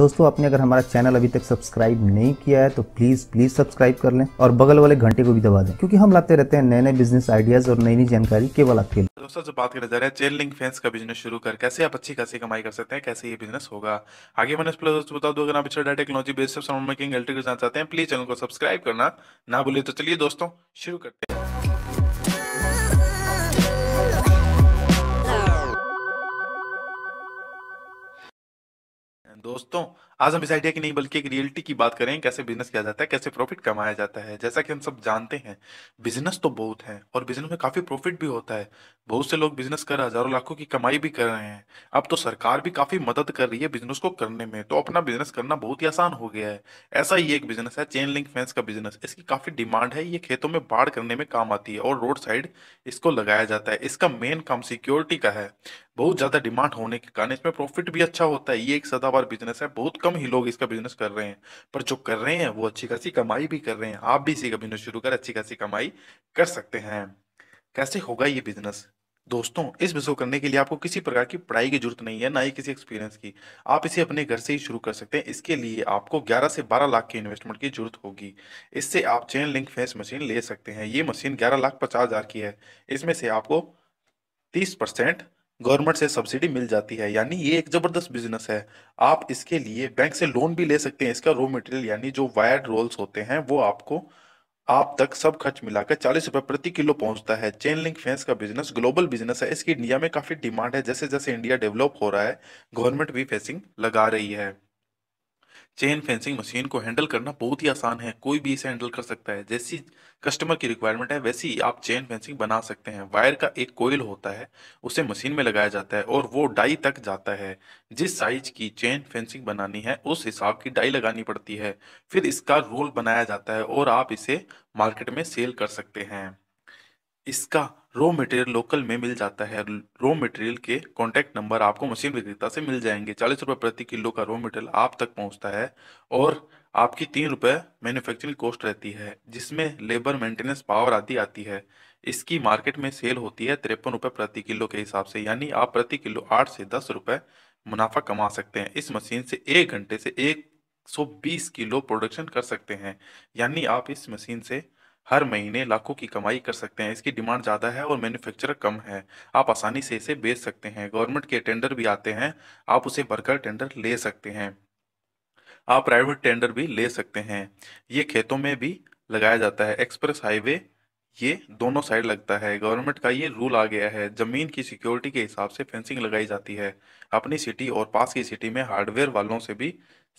दोस्तों आपने अगर हमारा चैनल अभी तक सब्सक्राइब नहीं किया है तो प्लीज प्लीज सब्सक्राइब कर लें और बगल वाले घंटे को भी दबा दें क्योंकि हम लाते रहते हैं नए नए बिजनेस आइडियाज और नई नई जानकारी केवल आपके लिए दोस्तों जो बात करें जा रहे हैं चेन लिंक फैंस का बिजनेस शुरू कर कैसे आप अच्छी खासी कमाई कर सकते हैं कैसे ये बिजनेस होगा आगे मैंने दोस्तों बता दो अगर आप पिछड़ा टेक्नोलॉजी बेस्ट मेकिंग को जाना चाहते हैं प्लीज चैनल को सब्सक्राइब करना ना बोले तो चलिए दोस्तों शुरू करते हैं दोस्तों आज हम इस आइडिया की नहीं बल्कि एक रियलिटी की बात करें कैसे बिजनेस किया जाता है कैसे प्रॉफिट कमाया जाता है जैसा कि हम सब जानते हैं बिजनेस तो बहुत है और बिजनेस में काफी प्रॉफिट भी होता है बहुत से लोग बिजनेस कर हजारों लाखों की कमाई भी कर रहे हैं अब तो सरकार भी काफी मदद कर रही है बिजनेस को करने में तो अपना बिजनेस करना बहुत ही आसान हो गया है ऐसा ही एक बिजनेस है चेन लिंक फेंस का बिजनेस इसकी काफी डिमांड है ये खेतों में बाढ़ करने में काम आती है और रोड साइड इसको लगाया जाता है इसका मेन काम सिक्योरिटी का है बहुत ज्यादा डिमांड होने के कारण इसमें प्रॉफिट भी अच्छा होता है ये एक सदाबार बिजनेस है बहुत कम ही लोग इसका बिजनेस कर रहे हैं पर जो कर रहे हैं वो अच्छी खासी कमाई भी कर रहे हैं आप भी इसी का बिजनेस शुरू कर अच्छी खासी कमाई कर सकते हैं कैसे होगा ये बिजनेस दोस्तों इस बिजनेस को करने के लिए आपको किसी प्रकार की पढ़ाई की जरूरत नहीं है ना ही किसी एक्सपीरियंस की आप इसे अपने घर से ही शुरू कर सकते हैं इसके लिए आपको 11 से 12 लाख की इन्वेस्टमेंट की जरूरत होगी इससे आप चेन लिंक फेस मशीन ले सकते हैं ये मशीन ग्यारह लाख पचास हजार की है इसमें से आपको तीस परसेंट गवर्नमेंट से सब्सिडी मिल जाती है यानी ये एक जबरदस्त बिजनेस है आप इसके लिए बैंक से लोन भी ले सकते हैं इसका रॉ मटेरियल यानी जो वायर रोल्स होते हैं वो आपको आप तक सब खर्च मिलाकर चालीस रुपए प्रति किलो पहुंचता है चेन लिंक फेंस का बिजनेस ग्लोबल बिजनेस है इसकी इंडिया में काफी डिमांड है जैसे जैसे इंडिया डेवलप हो रहा है गवर्नमेंट भी फेसिंग लगा रही है चेन फेंसिंग मशीन को हैंडल करना बहुत ही आसान है कोई भी इसे हैंडल कर सकता है जैसी कस्टमर की रिक्वायरमेंट है वैसी आप चेन फेंसिंग बना सकते हैं वायर का एक कोयल होता है उसे मशीन में लगाया जाता है और वो डाई तक जाता है जिस साइज की चेन फेंसिंग बनानी है उस हिसाब की डाई लगानी पड़ती है फिर इसका रोल बनाया जाता है और आप इसे मार्केट में सेल कर सकते हैं इसका रॉ मटेरियल लोकल में मिल जाता है रॉ मटेरियल के कॉन्टैक्ट नंबर आपको मशीन विक्रेता से मिल जाएंगे चालीस रुपये प्रति किलो का रॉ मटेरियल आप तक पहुंचता है और आपकी तीन रुपये मैन्युफैक्चरिंग कॉस्ट रहती है जिसमें लेबर मेंटेनेंस पावर आदि आती है इसकी मार्केट में सेल होती है तिरपन रुपये प्रति किलो के हिसाब से यानी आप प्रति किलो आठ से दस रुपये मुनाफा कमा सकते हैं इस मशीन से एक घंटे से एक बीस किलो प्रोडक्शन कर सकते हैं यानी आप इस मशीन से हर महीने लाखों की कमाई कर सकते हैं इसकी डिमांड ज़्यादा है और मैन्युफैक्चरर कम है आप आसानी से इसे बेच सकते हैं गवर्नमेंट के टेंडर भी आते हैं आप उसे भरकर टेंडर ले सकते हैं आप प्राइवेट टेंडर भी ले सकते हैं ये खेतों में भी लगाया जाता है एक्सप्रेस हाईवे ये दोनों साइड लगता है गवर्नमेंट का ये रूल आ गया है जमीन की सिक्योरिटी के हिसाब से फेंसिंग लगाई जाती है अपनी सिटी और पास की सिटी में हार्डवेयर वालों से भी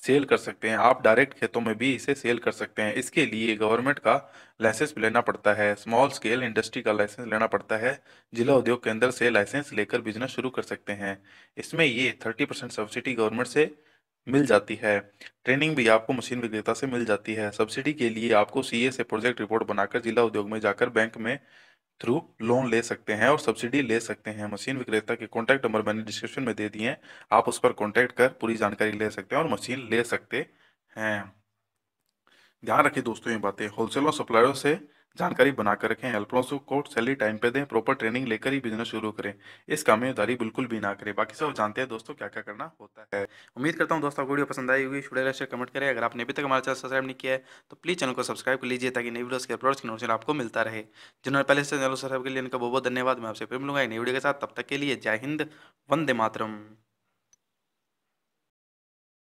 सेल कर सकते हैं आप डायरेक्ट खेतों में भी इसे सेल कर सकते हैं इसके लिए गवर्नमेंट का लाइसेंस लेना पड़ता है स्मॉल स्केल इंडस्ट्री का लाइसेंस लेना पड़ता है जिला उद्योग केंद्र से लाइसेंस लेकर बिजनेस शुरू कर सकते हैं इसमें ये थर्टी परसेंट सब्सिडी गवर्नमेंट से मिल जाती है ट्रेनिंग भी आपको मशीन विक्रेता से मिल जाती है सब्सिडी के लिए आपको सीए से प्रोजेक्ट रिपोर्ट बनाकर जिला उद्योग में जाकर बैंक में थ्रू लोन ले सकते हैं और सब्सिडी ले सकते हैं मशीन विक्रेता के कॉन्टैक्ट नंबर मैंने डिस्क्रिप्शन में दे दिए हैं आप उस पर कॉन्टैक्ट कर पूरी जानकारी ले सकते हैं और मशीन ले सकते हैं ध्यान रखिए दोस्तों ये बातें होलसेल और सप्लायरों से जानकारी बनाकर रखें हेल्परों को सैलरी टाइम पे दें प्रॉपर ट्रेनिंग लेकर ही बिजनेस शुरू करें इस कामेदारी बिल्कुल भी ना करें बाकी सब जानते हैं दोस्तों क्या क्या करना होता है उम्मीद करता हूँ दोस्तों वीडियो पसंद आई होगी स्टूडियो रहे कमेंट करें अगर आपने अभी तक हमारे चैनल सब्सक्राइब नहीं किया है तो प्लीज़ चैनल को सब्सक्राइब कर लीजिए ताकि नई वीडियो के अपलोड्स की नोटिफिकेशन आपको मिलता रहे जिन्होंने पहले से चैनल सब्सक्राइब के लिए इनका बहुत बहुत धन्यवाद मैं आपसे प्रेम मिलूंगा नई वीडियो के साथ तब तक के लिए जय हिंद वंदे मातरम